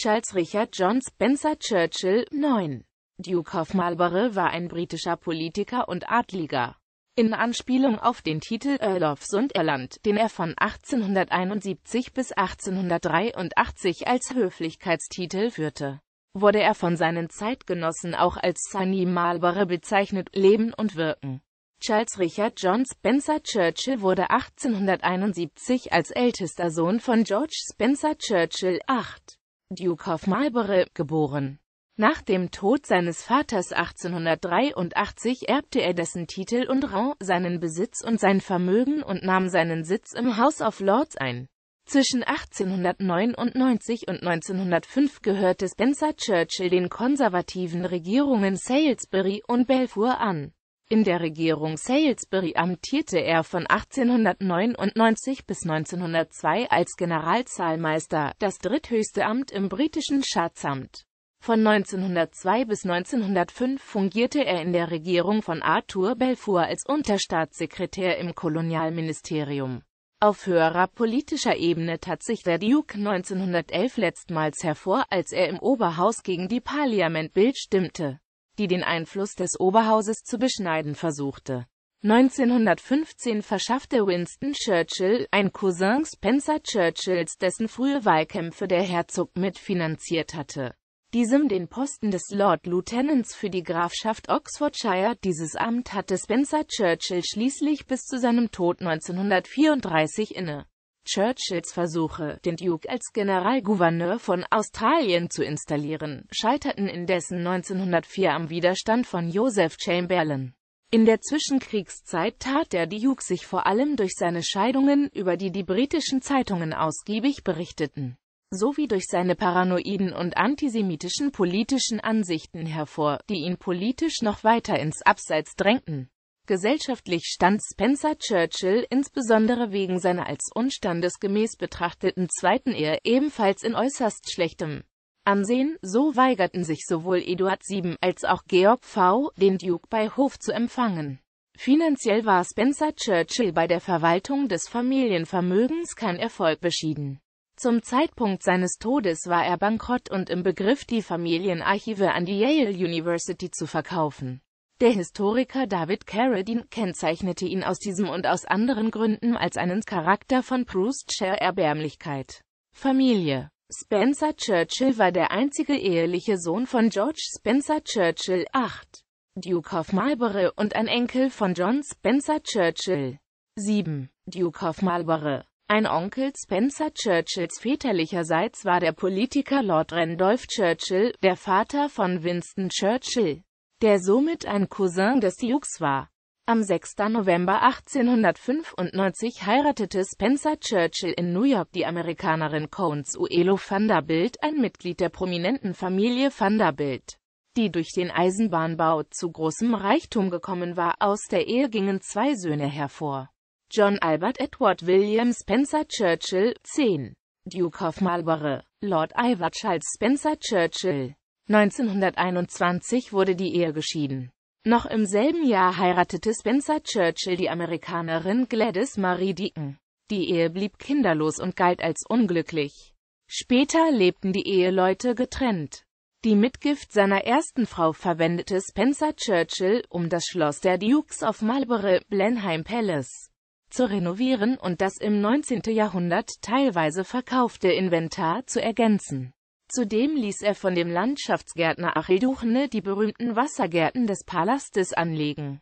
Charles Richard John Spencer Churchill, 9. Duke of Marlborough war ein britischer Politiker und Adliger. In Anspielung auf den Titel Earl of Sunderland, den er von 1871 bis 1883 als Höflichkeitstitel führte, wurde er von seinen Zeitgenossen auch als Sunny Marlborough bezeichnet, Leben und Wirken. Charles Richard John Spencer Churchill wurde 1871 als ältester Sohn von George Spencer Churchill 8. Duke of Marlborough, geboren. Nach dem Tod seines Vaters 1883 erbte er dessen Titel und Rang, seinen Besitz und sein Vermögen und nahm seinen Sitz im House of Lords ein. Zwischen 1899 und 1905 gehörte Spencer Churchill den konservativen Regierungen Salisbury und Belfour an. In der Regierung Salisbury amtierte er von 1899 bis 1902 als Generalzahlmeister, das dritthöchste Amt im britischen Staatsamt. Von 1902 bis 1905 fungierte er in der Regierung von Arthur Belfour als Unterstaatssekretär im Kolonialministerium. Auf höherer politischer Ebene tat sich der Duke 1911 letztmals hervor, als er im Oberhaus gegen die Parliament Bild stimmte die den Einfluss des Oberhauses zu beschneiden versuchte. 1915 verschaffte Winston Churchill, ein Cousin Spencer Churchills, dessen frühe Wahlkämpfe der Herzog mitfinanziert hatte, diesem den Posten des Lord Lieutenants für die Grafschaft Oxfordshire. Dieses Amt hatte Spencer Churchill schließlich bis zu seinem Tod 1934 inne. Churchills Versuche, den Duke als Generalgouverneur von Australien zu installieren, scheiterten indessen 1904 am Widerstand von Joseph Chamberlain. In der Zwischenkriegszeit tat der Duke sich vor allem durch seine Scheidungen, über die die britischen Zeitungen ausgiebig berichteten, sowie durch seine paranoiden und antisemitischen politischen Ansichten hervor, die ihn politisch noch weiter ins Abseits drängten. Gesellschaftlich stand Spencer Churchill insbesondere wegen seiner als unstandesgemäß betrachteten zweiten Ehe ebenfalls in äußerst schlechtem Ansehen, so weigerten sich sowohl Eduard VII. als auch Georg V., den Duke bei Hof zu empfangen. Finanziell war Spencer Churchill bei der Verwaltung des Familienvermögens kein Erfolg beschieden. Zum Zeitpunkt seines Todes war er bankrott und im Begriff, die Familienarchive an die Yale University zu verkaufen. Der Historiker David Carradine kennzeichnete ihn aus diesem und aus anderen Gründen als einen Charakter von Proustscher Erbärmlichkeit. Familie Spencer Churchill war der einzige eheliche Sohn von George Spencer Churchill, 8, Duke of Marlborough und ein Enkel von John Spencer Churchill, 7, Duke of Marlborough. Ein Onkel Spencer Churchills väterlicherseits war der Politiker Lord Randolph Churchill, der Vater von Winston Churchill der somit ein Cousin des Dukes war. Am 6. November 1895 heiratete Spencer Churchill in New York die Amerikanerin Cones Uelo Vanderbilt, ein Mitglied der prominenten Familie Vanderbilt, die durch den Eisenbahnbau zu großem Reichtum gekommen war. Aus der Ehe gingen zwei Söhne hervor. John Albert Edward William Spencer Churchill, 10, Duke of Marlborough, Lord Ivar Charles Spencer Churchill, 1921 wurde die Ehe geschieden. Noch im selben Jahr heiratete Spencer Churchill die Amerikanerin Gladys Marie Deacon. Die Ehe blieb kinderlos und galt als unglücklich. Später lebten die Eheleute getrennt. Die Mitgift seiner ersten Frau verwendete Spencer Churchill, um das Schloss der Dukes of Marlborough, Blenheim Palace, zu renovieren und das im 19. Jahrhundert teilweise verkaufte Inventar zu ergänzen. Zudem ließ er von dem Landschaftsgärtner Achille die berühmten Wassergärten des Palastes anlegen